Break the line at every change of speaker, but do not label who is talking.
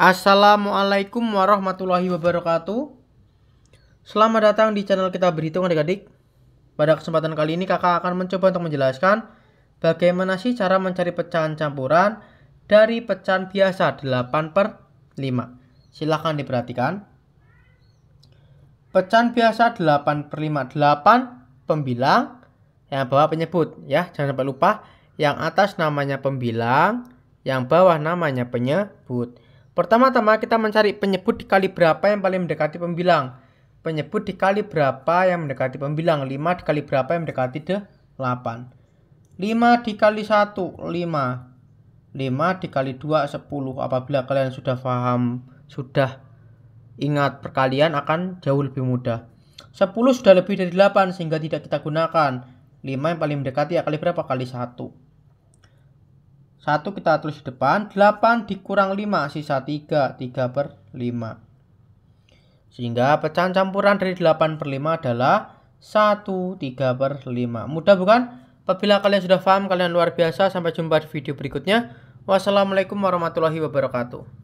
Assalamualaikum warahmatullahi wabarakatuh Selamat datang di channel kita berhitung adik-adik Pada kesempatan kali ini kakak akan mencoba untuk menjelaskan Bagaimana sih cara mencari pecahan campuran Dari pecahan biasa 8 per 5 Silahkan diperhatikan Pecahan biasa 8 per 5 8 pembilang Yang bawah penyebut ya Jangan sampai lupa Yang atas namanya pembilang Yang bawah namanya penyebut Pertama-tama kita mencari penyebut dikali berapa yang paling mendekati pembilang. Penyebut dikali berapa yang mendekati pembilang. 5 dikali berapa yang mendekati 8. 5 dikali 1, 5. 5 dikali 2, 10. Apabila kalian sudah paham, sudah ingat perkalian akan jauh lebih mudah. 10 sudah lebih dari 8 sehingga tidak kita gunakan. 5 yang paling mendekati ya kali berapa? Kali 1. 1 kita tulis di depan, 8 dikurang 5 sisa 3, 3 per 5. Sehingga pecahan campuran dari 8 per 5 adalah 1, 3 per 5. Mudah bukan? Apabila kalian sudah paham, kalian luar biasa. Sampai jumpa di video berikutnya. Wassalamualaikum warahmatullahi wabarakatuh.